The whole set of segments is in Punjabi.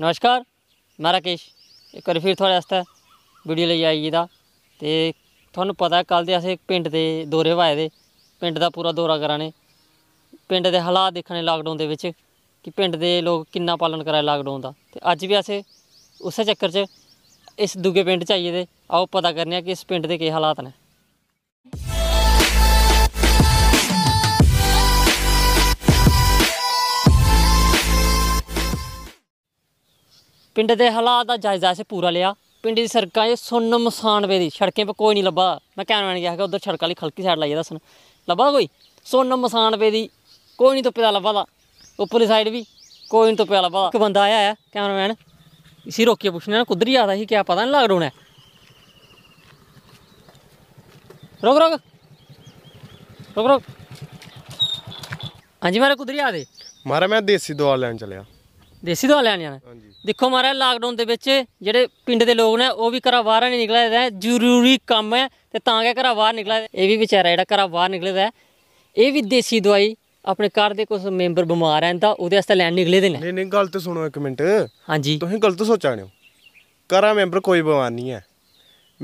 ਨਮਸਕਾਰ ਮੈਂ ਰਾਕੇਸ਼ ਇੱਕ ਵਾਰ ਫਿਰ ਤੁਹਾਡੇ ਵਾਸਤੇ ਵੀਡੀਓ ਲਈ ਆਈ ਜੀ ਦਾ ਤੇ ਤੁਹਾਨੂੰ ਪਤਾ ਕੱਲ ਦੇ ਅਸੀਂ ਪਿੰਡ ਦੇ ਦੌਰੇ ਵਾਏ ਦੇ ਪਿੰਡ ਦਾ ਪੂਰਾ ਦੌਰਾ ਕਰਾਣੇ ਪਿੰਡ ਦੇ ਹਾਲਾਤ ਦੇਖਣੇ ਲਾਕਡਾਊਨ ਦੇ ਵਿੱਚ ਕਿ ਪਿੰਡ ਦੇ ਲੋਕ ਕਿੰਨਾ ਪਾਲਣ ਕਰਾਇ ਲਾਕਡਾਊਨ ਦਾ ਤੇ ਅੱਜ ਵੀ ਅਸੀਂ ਉਸੇ ਚੱਕਰ 'ਚ ਇਸ ਦੂਗੇ ਪਿੰਡ ਚ ਆਈਏ ਦੇ ਆਓ ਪਤਾ ਕਰਨੇ ਆ ਕਿ ਇਸ ਪਿੰਡ ਦੇ ਕੀ ਹਾਲਾਤ ਨੇ ਪਿੰਡ ਦੇ ਹਾਲਾਤ ਦਾ ਜਾਇਜ਼ਾ ਸੇ ਪੂਰਾ ਲਿਆ ਪਿੰਡ ਦੀ ਸੜਕਾਂ ਇਹ ਸੁੰਨ ਮਸਾਨ ਵੇ ਦੀ ਸੜਕਾਂ 'ਤੇ ਕੋਈ ਨਹੀਂ ਲੱਭਾ ਮੈਂ ਕੈਮਰਾਮੈਨ ਗਿਆ ਕਿ ਉਧਰ ਸੜਕਾਂ ਵਾਲੀ ਖਲਕੀ ਸਾਈਡ ਲਾਈ ਦੱਸਣ ਲੱਭਾ ਕੋਈ ਸੁੰਨ ਮਸਾਨ ਵੇ ਦੀ ਕੋਈ ਨਹੀਂ ਦਾ ਲੱਭਾ ਦਾ ਉੱਪਰਲੀ ਸਾਈਡ ਵੀ ਕੋਈ ਨਹੀਂ ਦਾ ਲੱਭਾ ਇੱਕ ਬੰਦਾ ਆਇਆ ਹੈ ਕੈਮਰਾਮੈਨ ਇਸੀ ਰੋਕ ਕੇ ਪੁੱਛਣਾ ਕੁਦਰ ਹੀ ਆਦਾ ਸੀ ਕਿਆ ਪਤਾ ਨਹੀਂ ਲੱਗ ਰੋਣਾ ਰੋਕ ਰੋਕ ਰੋਕ ਰੋਕ ਹਾਂਜੀ ਮਾਰੇ ਕੁਦਰ ਹੀ ਆਦੇ ਮਾਰੇ ਮੈਂ ਦੇਸੀ ਦਵਾ ਲੈਣ ਚਲਿਆ ਦੇਸੀ ਦਵਾ ਲੈਣ ਜਾਣਾ ਹਾਂਜੀ ਦੇਖੋ ਮਹਾਰਾਜ ਲਾਕਡਾਊਨ ਦੇ ਵਿੱਚ ਜਿਹੜੇ ਪਿੰਡ ਦੇ ਲੋਕ ਨੇ ਉਹ ਵੀ ਘਰਾਂ ਬਾਹਰ ਨਹੀਂ ਨਿਕਲਦੇ ਹੈ ਜ਼ਰੂਰੀ ਕੰਮ ਹੈ ਤੇ ਤਾਂ ਕਿ ਘਰਾਂ ਬਾਹਰ ਨਿਕਲਦੇ ਇਹ ਵੀ ਵਿਚਾਰਾ ਜਿਹੜਾ ਘਰਾਂ ਬਾਹਰ ਨਿਕਲਦਾ ਇਹ ਵੀ ਦੇਸੀ ਦਵਾਈ ਆਪਣੇ ਘਰ ਦੇ ਕੁਝ ਮੈਂਬਰ ਬਿਮਾਰ ਹੈ ਤਾਂ ਉਹਦੇ ਵਾਸਤੇ ਲੈਣ ਨਿਕਲੇ ਦੇ ਨੇ ਨਹੀਂ ਨਹੀਂ ਗੱਲ ਸੁਣੋ ਇੱਕ ਮਿੰਟ ਹਾਂਜੀ ਤੁਸੀਂ ਗਲਤ ਸੋਚਾ ਰਹੇ ਹੋ ਘਰਾਂ ਮੈਂਬਰ ਕੋਈ ਬਿਮਾਰ ਨਹੀਂ ਹੈ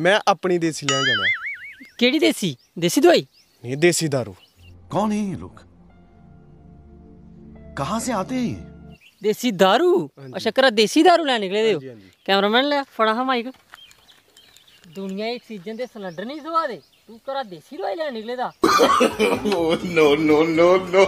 ਮੈਂ ਆਪਣੀ ਦੇਸੀ ਲੈਣ ਜਾਣਾ ਕਿਹੜੀ ਦੇਸੀ ਦੇਸੀ ਦਵਾਈ ਨਹੀਂ ਦੇਸੀ दारू ਕੌਣ ਹੈ ਇਹ ਲੋਕ ਕਹਾਂ ਸੇ ਆਤੇ ਹੈ ਦੇਸੀ दारू ਅੱਛਾ ਕਰਾ ਦੇਸੀ दारू ਲੈ ਨਿਕਲੇ ਦੇ ਕੈਮਰਾਮੈਨ ਲੈ ਫੜਾ ਹਾਂ ਮਾਈਕ ਦੁਨੀਆ ਇੱਕ ਸੀਜ਼ਨ ਦੇ ਸਿਲੰਡਰ ਨਹੀਂ ਸਵਾ ਦੇ ਤੂੰ ਕਰਾ ਦੇਸੀ ਲੋਈ ਲੈ ਨਿਕਲੇ ਦਾ ਨੋ ਨੋ ਨੋ ਨੋ